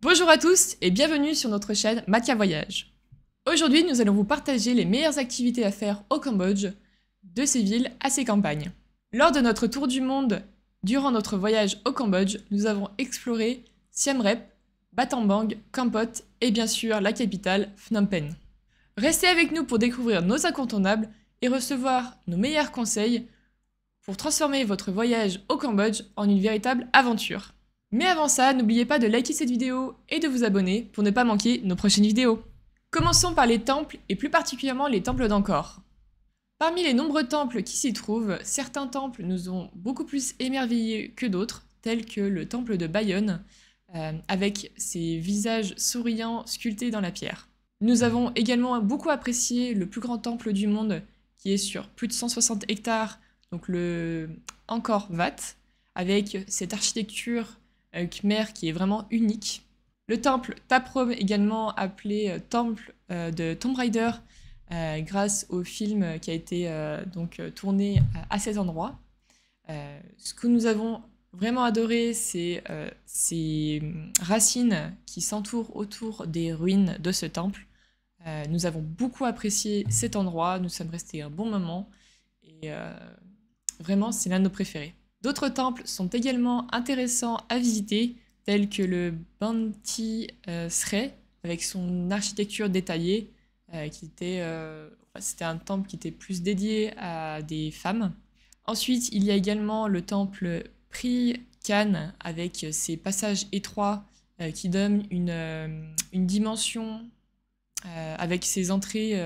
Bonjour à tous et bienvenue sur notre chaîne Matia Voyage. Aujourd'hui, nous allons vous partager les meilleures activités à faire au Cambodge, de ses villes à ses campagnes. Lors de notre tour du monde, durant notre voyage au Cambodge, nous avons exploré Siem Reap, Battambang, Kampot et bien sûr la capitale Phnom Penh. Restez avec nous pour découvrir nos incontournables et recevoir nos meilleurs conseils pour transformer votre voyage au Cambodge en une véritable aventure. Mais avant ça, n'oubliez pas de liker cette vidéo et de vous abonner pour ne pas manquer nos prochaines vidéos. Commençons par les temples et plus particulièrement les temples d'Angkor. Parmi les nombreux temples qui s'y trouvent, certains temples nous ont beaucoup plus émerveillés que d'autres, tels que le temple de Bayonne, euh, avec ses visages souriants sculptés dans la pierre. Nous avons également beaucoup apprécié le plus grand temple du monde, qui est sur plus de 160 hectares, donc le Angkor Vat, avec cette architecture khmer qui est vraiment unique. Le temple Taprom, également appelé euh, temple euh, de Tomb Raider, euh, grâce au film qui a été donc tourné à cet endroit. ce que nous avons vraiment adoré, c'est ces racines qui s'entourent autour des ruines de ce temple. nous avons beaucoup apprécié cet endroit, nous sommes restés un bon moment et vraiment c'est l'un de nos préférés. D'autres temples sont également intéressants à visiter, tels que le Banti euh, avec son architecture détaillée, euh, qui était, euh, c'était un temple qui était plus dédié à des femmes. Ensuite, il y a également le temple Pri Khan, avec ses passages étroits qui donnent une, une dimension avec ses entrées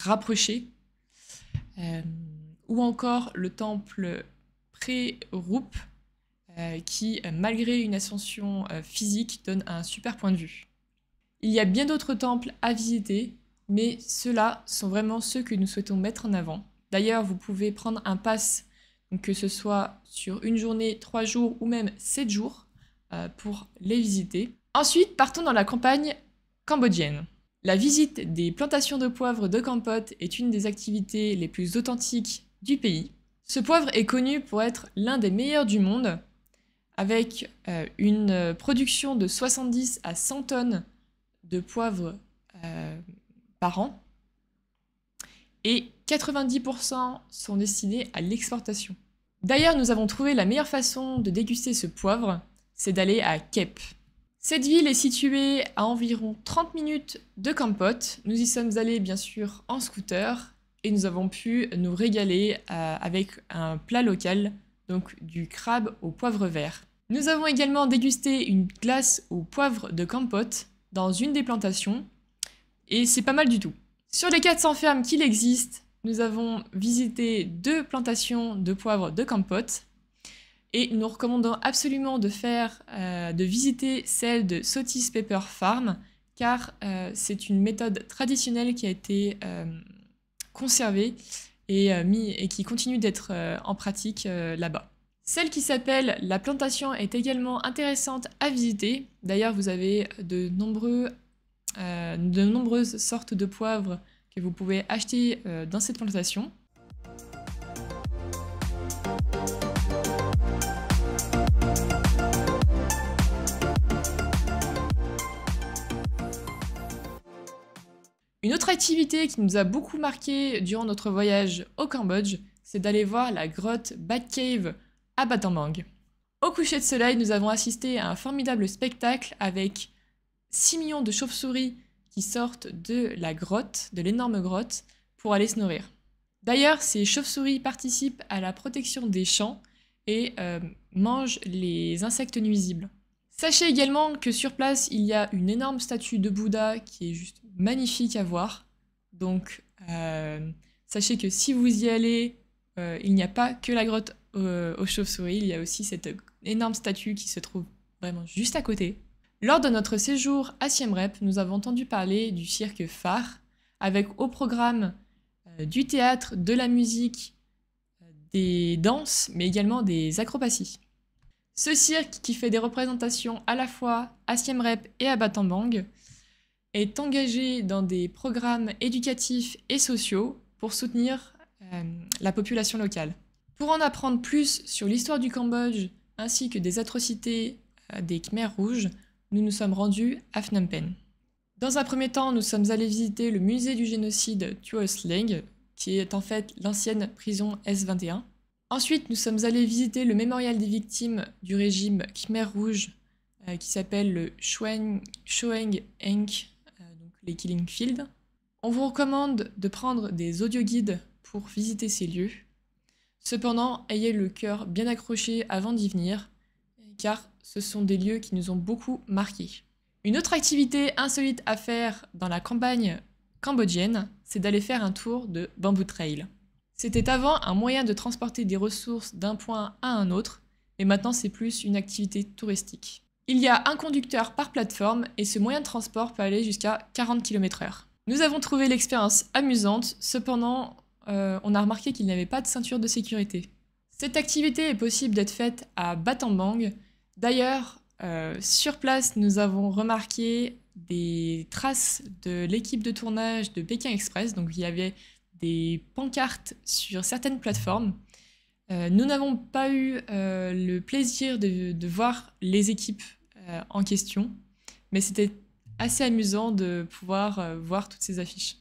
rapprochées. ou encore le temple pré euh, qui, euh, malgré une ascension euh, physique, donne un super point de vue. Il y a bien d'autres temples à visiter, mais ceux-là sont vraiment ceux que nous souhaitons mettre en avant. D'ailleurs, vous pouvez prendre un pass, que ce soit sur une journée, trois jours ou même sept jours, pour les visiter. Ensuite, partons dans la campagne cambodgienne. La visite des plantations de poivre de Kampot est une des activités les plus authentiques du pays. Ce poivre est connu pour être l'un des meilleurs du monde, avec euh, une euh, production de 70 à 100 tonnes de poivre euh, par an, et 90% sont destinés à l'exportation. D'ailleurs, nous avons trouvé la meilleure façon de déguster ce poivre, c'est d'aller à Kep. Cette ville est située à environ 30 minutes de Kampot, Nous y sommes allés bien sûr en scooter et nous avons pu nous régaler euh, avec un plat local, donc du crabe au poivre vert. Nous avons également dégusté une glace au poivre de Campote dans une des plantations, et c'est pas mal du tout. Sur les 400 fermes qu'il existe, nous avons visité deux plantations de poivre de Campote, et nous recommandons absolument de faire, euh, de visiter celle de Sotis Pepper Farm, car euh, c'est une méthode traditionnelle qui a été conservé euh, et, qui continue d'être euh, en pratique euh, là-bas. Celle qui s'appelle La Plantation est également intéressante à visiter. D'ailleurs, vous avez de, nombreuses sortes de poivres que vous pouvez acheter dans cette plantation. Une autre activité qui nous a beaucoup marqué durant notre voyage au Cambodge, c'est d'aller voir la grotte Bat Cave à Battambang. Au coucher de soleil, nous avons assisté à un formidable spectacle avec 6 millions de chauves-souris qui sortent de la grotte, de l'énorme grotte, pour aller se nourrir. D'ailleurs, ces chauves-souris participent à la protection des champs et euh, mangent les insectes nuisibles. Sachez également que sur place, il y a une énorme statue de Bouddha qui est juste magnifique à voir. Donc, euh, sachez que si vous y allez, euh, il n'y a pas que la grotte euh, aux chauves-souris, il y a aussi cette énorme statue qui se trouve vraiment juste à côté. Lors de notre séjour à Siem Reap, nous avons entendu parler du cirque phare, avec au programme du théâtre, de la musique, des danses, mais également des acrobaties. Ce cirque qui fait des représentations à la fois à Siem Reap et à Battambang est engagé dans des programmes éducatifs et sociaux pour soutenir euh, la population locale. Pour en apprendre plus sur l'histoire du Cambodge ainsi que des atrocités euh, des Khmers rouges, nous nous sommes rendus à Phnom Penh. Dans un premier temps, nous sommes allés visiter le musée du génocide Sleng, qui est en fait l'ancienne prison S21, Ensuite, nous sommes allés visiter le mémorial des victimes du régime Khmer Rouge euh, qui s'appelle le Shoeng Enk, euh, donc les Killing Fields. On vous recommande de prendre des audio guides pour visiter ces lieux. Cependant, ayez le cœur bien accroché avant d'y venir, car ce sont des lieux qui nous ont beaucoup marqués. Une autre activité insolite à faire dans la campagne cambodgienne, c'est d'aller faire un tour de Bamboo Trail. C'était avant un moyen de transporter des ressources d'un point à un autre, mais maintenant c'est plus une activité touristique. Il y a un conducteur par plateforme et ce moyen de transport peut aller jusqu'à 40 km/h. Nous avons trouvé l'expérience amusante, cependant euh, on a remarqué qu'il n'y avait pas de ceinture de sécurité. Cette activité est possible d'être faite à Batambang. D'ailleurs, euh, sur place, nous avons remarqué des traces de l'équipe de tournage de Pékin Express. Donc il y avait des pancartes sur certaines plateformes. Euh, nous n'avons pas eu euh, le plaisir de, voir les équipes euh, en question, mais c'était assez amusant de pouvoir voir toutes ces affiches.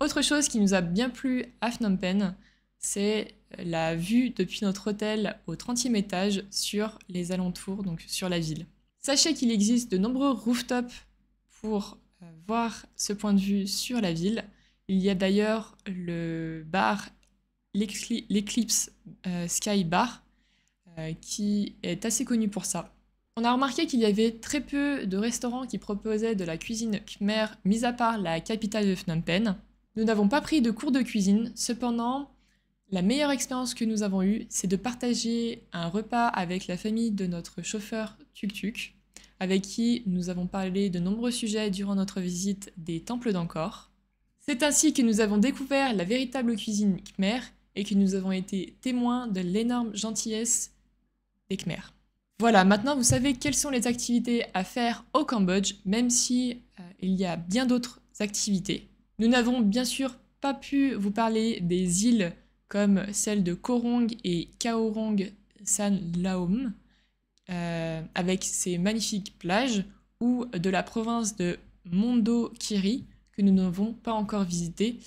Autre chose qui nous a bien plu à Phnom Penh, c'est la vue depuis notre hôtel au 30e étage sur les alentours, donc sur la ville. Sachez qu'il existe de nombreux rooftops pour voir ce point de vue sur la ville. Il y a d'ailleurs le bar, l'Eclipse euh, Sky Bar, euh, qui est assez connu pour ça. On a remarqué qu'il y avait très peu de restaurants qui proposaient de la cuisine khmer, mis à part la capitale de Phnom Penh. Nous n'avons pas pris de cours de cuisine, cependant, la meilleure expérience que nous avons eue, c'est de partager un repas avec la famille de notre chauffeur Tuk Tuk, avec qui nous avons parlé de nombreux sujets durant notre visite des temples d'Angkor. C'est ainsi que nous avons découvert la véritable cuisine khmer et que nous avons été témoins de l'énorme gentillesse des Khmers. Voilà, maintenant vous savez quelles sont les activités à faire au Cambodge, même si euh, il y a bien d'autres activités. Nous n'avons bien sûr pas pu vous parler des îles comme celle de Korong et Kaorong San Laom, euh, avec ses magnifiques plages, ou de la province de Mondokiri que nous n'avons pas encore visité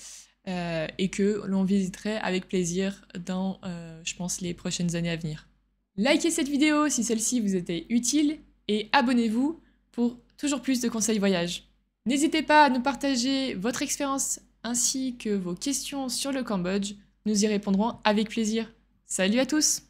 euh, et que l'on visiterait avec plaisir dans, euh, je pense, les prochaines années à venir. Likez cette vidéo si celle-ci vous était utile et abonnez-vous pour toujours plus de conseils voyage. N'hésitez pas à nous partager votre expérience ainsi que vos questions sur le Cambodge. Nous y répondrons avec plaisir. Salut à tous